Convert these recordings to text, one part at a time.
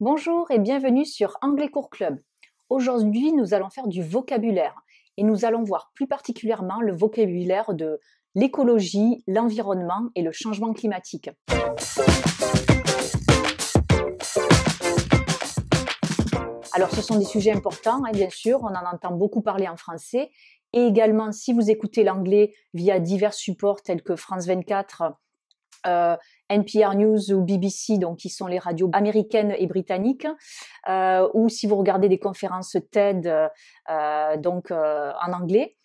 Bonjour et bienvenue sur Anglais Court Club. Aujourd'hui, nous allons faire du vocabulaire et nous allons voir plus particulièrement le vocabulaire de l'écologie, l'environnement et le changement climatique. Alors ce sont des sujets importants, hein, bien sûr, on en entend beaucoup parler en français. Et également, si vous écoutez l'anglais via divers supports tels que France 24, euh, NPR News ou BBC, donc qui sont les radios américaines et britanniques, euh, ou si vous regardez des conférences TED euh, donc en anglais,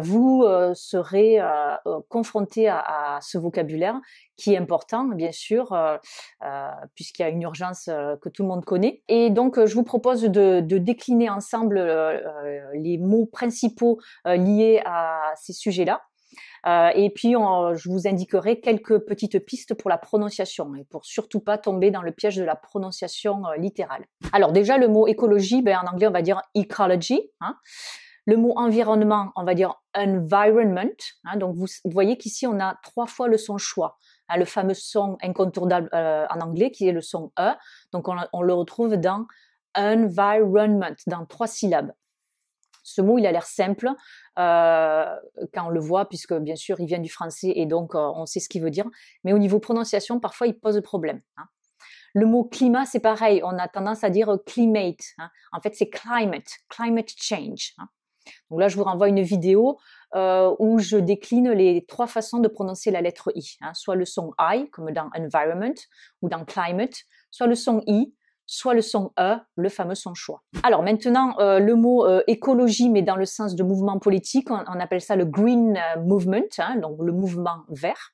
vous serez confronté à, ce vocabulaire qui est important, bien sûr, puisqu'il y a une urgence que tout le monde connaît. Et donc, je vous propose de décliner ensemble les mots principaux liés à ces sujets-là. Euh, et puis, je vous indiquerai quelques petites pistes pour la prononciation et pour surtout pas tomber dans le piège de la prononciation euh, littérale. Alors déjà, le mot écologie, ben, en anglais, on va dire ecology. Hein. Le mot environnement, on va dire environment. Hein. Donc, vous, voyez qu'ici, on a trois fois le son choix. Hein, le fameux son incontournable euh, en anglais qui est le son E. Donc, on, on le retrouve dans environment, dans trois syllabes. Ce mot, il a l'air simple euh, quand on le voit, puisque bien sûr, il vient du français et donc euh, on sait ce qu'il veut dire. Mais au niveau prononciation, parfois, il pose problème. Hein. Le mot climat, c'est pareil. On a tendance à dire euh, climate. Hein. En fait, c'est climate, climate change. Hein. Donc là, je vous renvoie une vidéo où je décline les trois façons de prononcer la lettre I. soit le son I, comme dans environment ou dans climate, soit le son I, soit le son E, le fameux son choix. Alors maintenant, euh, le mot euh, écologie, mais dans le sens de mouvement politique, on, appelle ça le green euh, movement, hein, donc le mouvement vert.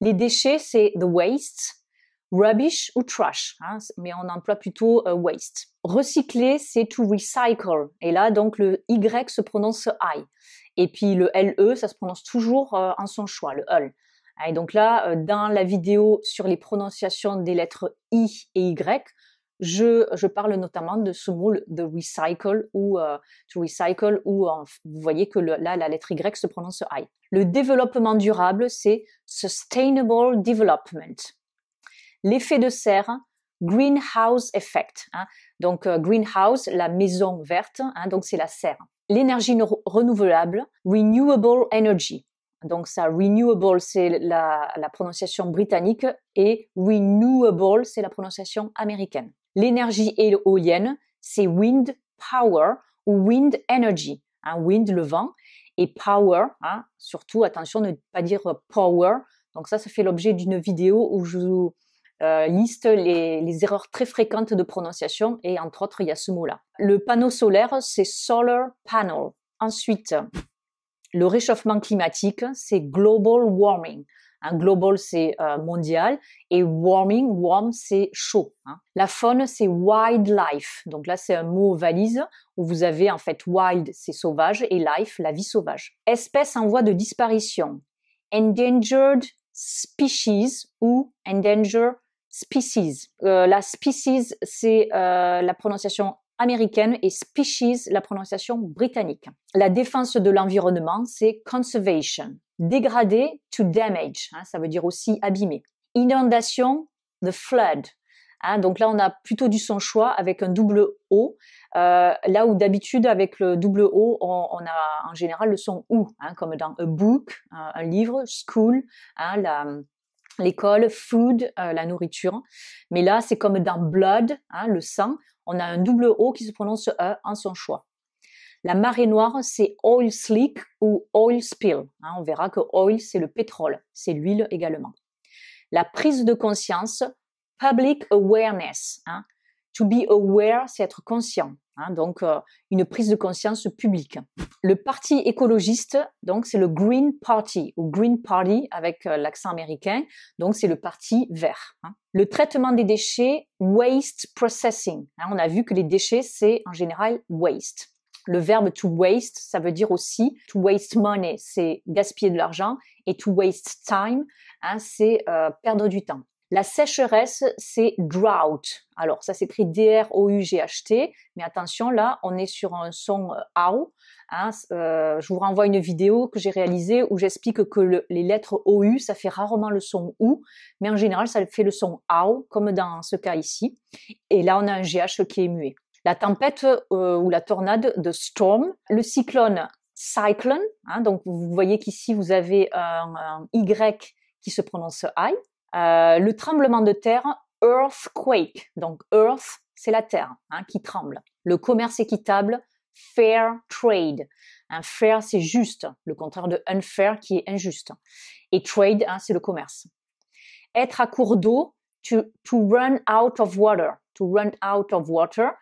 Les déchets, c'est the waste, rubbish ou trash, hein, mais on emploie plutôt waste. Recycler, c'est to recycle, et là donc le Y se prononce I, et puis le LE, ça se prononce toujours en son choix, le l ». Et donc là, dans la vidéo sur les prononciations des lettres I et Y, je, parle notamment de ce moule de recycle ou euh, to recycle ou euh, vous voyez que là la lettre Y se prononce I. Le développement durable, c'est sustainable development. L'effet de serre, greenhouse effect. Hein. Donc euh, greenhouse, la maison verte, hein, donc c'est la serre. L'énergie renouvelable, renewable energy. Donc ça, renewable, c'est la, la, prononciation britannique et renewable, c'est la prononciation américaine l'énergie éolienne, c'est wind power ou wind energy. Hein, wind, le vent, et power, hein, surtout, attention, ne pas dire power. Donc ça, ça fait l'objet d'une vidéo où je vous euh, liste les, les, erreurs très fréquentes de prononciation, et entre autres, il y a ce mot-là. Le panneau solaire, c'est solar panel. Ensuite, le réchauffement climatique, c'est global warming. global, c'est euh, mondial. Et warming, warm, c'est chaud. Hein. La faune, c'est wildlife. Donc là, c'est un mot valise où vous avez en fait wild, c'est sauvage, et life, la vie sauvage. Espèce en voie de disparition. Endangered species ou endangered species. Euh, la species, c'est euh, la prononciation américaine et species, la prononciation britannique. La défense de l'environnement, c'est conservation. Dégradé, to damage, hein, ça veut dire aussi abîmé ».« Inondation, the flood. Hein, donc là, on a plutôt du son choix avec un double O. Euh, là où d'habitude, avec le double O, on, a en général le son OU, hein, comme dans a book, un, livre, school, l'école, food, euh, la nourriture. Mais là, c'est comme dans blood, le sang, on a un double O qui se prononce E en son choix. La marée noire, c'est oil slick ou oil spill. Hein, on verra que oil, c'est le pétrole, c'est l'huile également. La prise de conscience, public awareness. Hein, to be aware, c'est être conscient. Hein, donc, euh, une prise de conscience publique. Le parti écologiste, donc, c'est le Green Party ou Green Party avec euh, l'accent américain. Donc, c'est le parti vert. Hein. Le traitement des déchets, waste processing. Hein, on a vu que les déchets, c'est en général waste. Le verbe to waste, ça veut dire aussi to waste money, c'est gaspiller de l'argent, et to waste time, c'est euh, perdre du temps. La sécheresse, c'est drought. Alors, ça s'écrit D-R-O-U-G-H-T, mais attention, là, on est sur un son euh, AU. Hein, euh, je vous renvoie une vidéo que j'ai réalisée où j'explique que les lettres OU, ça fait rarement le son OU, mais en général, ça fait le son AU, comme dans ce cas ici. Et là, on a un GH qui est muet. La tempête euh, ou la tornade de storm, le cyclone cyclone, hein, donc vous voyez qu'ici, vous avez un, un Y qui se prononce I, euh, le tremblement de terre, earthquake. Donc earth, c'est la terre hein, qui tremble. Le commerce équitable, fair trade. Un fair, c'est juste, le contraire de unfair qui est injuste. Et trade, hein, c'est le commerce. Être à court d'eau, to run out of water. To run out of water,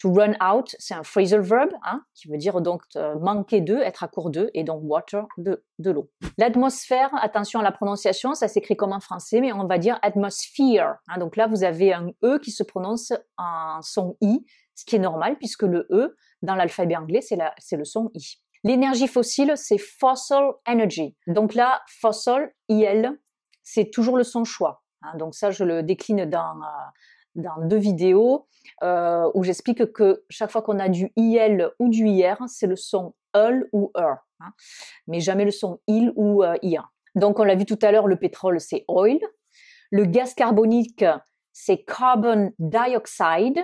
To run out, c'est un phrasal verb, hein, qui veut dire donc euh, manquer d'eux, être à court d'eux, et donc water, de, de l'eau. L'atmosphère, attention à la prononciation, ça s'écrit comme en français, mais on va dire atmosphere. Hein, donc là, vous avez un E qui se prononce en son I, ce qui est normal, puisque le E, dans l'alphabet anglais, c'est le son I. L'énergie fossile, c'est fossil energy. Donc là, fossil, IL, c'est toujours le son choix. Hein, donc ça, je le décline dans... Euh, dans deux vidéos euh, où j'explique que chaque fois qu'on a du IL ou du IR, c'est le son UL ou ER, mais jamais le son IL ou euh, IR. Donc on l'a vu tout à l'heure, le pétrole c'est oil, le gaz carbonique c'est carbon dioxide,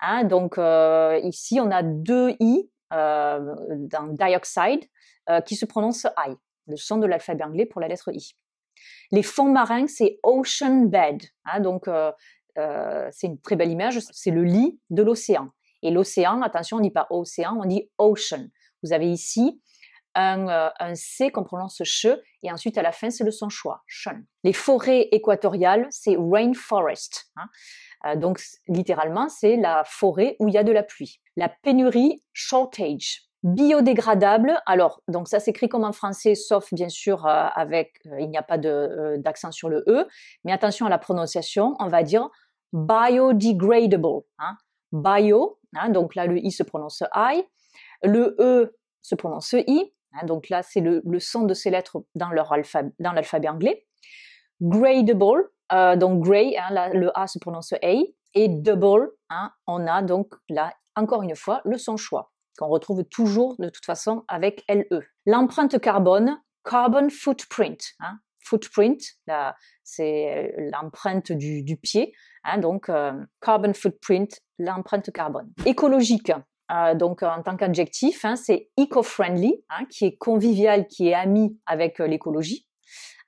hein. donc euh, ici on a deux I dans dioxide qui se prononcent I, le son de l'alphabet anglais pour la lettre I. Les fonds marins, c'est ocean bed, hein. donc euh, c'est une très belle image, c'est le lit de l'océan. Et l'océan, attention, on ne dit pas océan, on dit ocean. Vous avez ici un, euh, C qu'on prononce che, et ensuite à la fin, c'est le son choix, shun. Les forêts équatoriales, c'est rainforest. Hein. Euh, donc, littéralement, c'est la forêt où il y a de la pluie. La pénurie, shortage biodégradable. Alors, donc ça s'écrit comme en français, sauf bien sûr euh, avec, euh, il n'y a pas euh, d'accent sur le e, mais attention à la prononciation, on va dire biodegradable. Hein. Bio, hein, donc là le i se prononce i, le e se prononce i, hein, donc là c'est le, son de ces lettres dans leur dans l'alphabet anglais. Gradable, donc gray, le a se prononce a, et double, on a donc là encore une fois le son choix qu'on retrouve toujours de toute façon avec LE. L'empreinte carbone, carbon footprint. Hein. Footprint, c'est euh, l'empreinte du, pied. Hein, donc, euh, carbon footprint, l'empreinte carbone. Écologique, euh, donc en tant qu'adjectif, hein, c'est eco-friendly, qui est convivial, qui est ami avec l'écologie.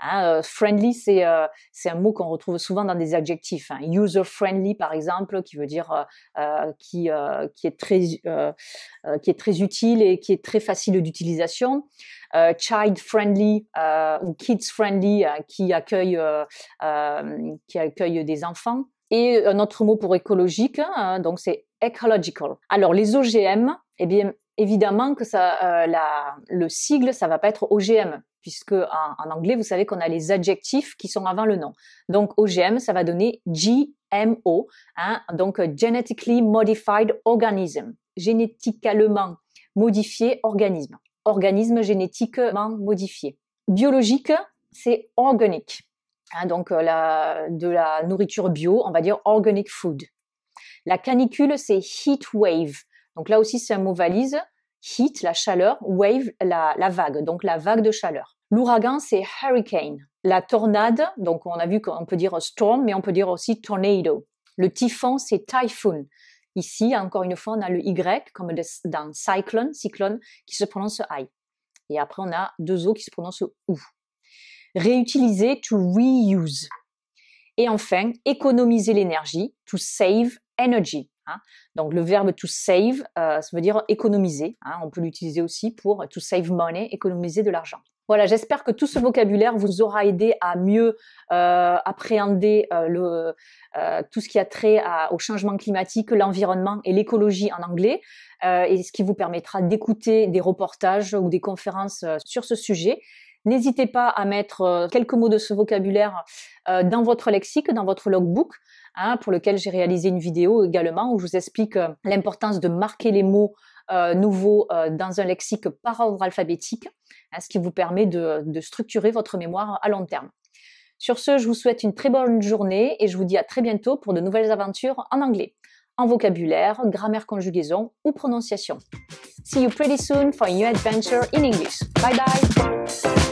Hein, euh, friendly, euh, c'est un mot qu'on retrouve souvent dans des adjectifs. Hein. User friendly, par exemple, qui veut dire euh, qui qui est très qui est très utile et qui est très facile d'utilisation. child friendly ou kids friendly qui accueille qui accueille des enfants et un autre mot pour écologique hein, donc c'est ecological. Alors les OGM eh bien évidemment que ça, euh, le sigle, ça va pas être OGM, puisque en, anglais, vous savez qu'on a les adjectifs qui sont avant le nom. Donc OGM, ça va donner GMO, hein, donc Genetically Modified Organism, génétiquement modifié organisme, organisme génétiquement modifié. Biologique, c'est Organic, hein, donc euh, de la nourriture bio, on va dire organic food. La canicule, c'est heat wave. Donc là aussi, c'est un mot valise. Heat, la chaleur, wave, la, vague, donc la vague de chaleur. L'ouragan, c'est hurricane. La tornade, donc on a vu qu'on peut dire storm, mais on peut dire aussi tornado. Le typhon, c'est typhoon. Ici, encore une fois, on a le Y, comme dans cyclone, cyclone, qui se prononce I. Et après, on a deux O qui se prononcent OU. Réutiliser, to reuse. Et enfin, économiser l'énergie, to save energy. Hein. Donc le verbe to save, euh, ça veut dire économiser. Hein. On peut l'utiliser aussi pour to save money, économiser de l'argent. Voilà, j'espère que tout ce vocabulaire vous aura aidé à mieux euh, appréhender euh, tout ce qui a trait au changement climatique, l'environnement et l'écologie en anglais, et ce qui vous permettra d'écouter des reportages ou des conférences sur ce sujet N'hésitez pas à mettre euh, quelques mots de ce vocabulaire euh, dans votre lexique, dans votre logbook, hein, pour lequel j'ai réalisé une vidéo également où je vous explique euh, l'importance de marquer les mots nouveaux dans un lexique par ordre alphabétique, hein, ce qui vous permet de, de structurer votre mémoire à long terme. Sur ce, je vous souhaite une très bonne journée et je vous dis à très bientôt pour de nouvelles aventures en anglais, en vocabulaire, grammaire conjugaison ou prononciation. See you pretty soon for a new adventure in English. Bye bye!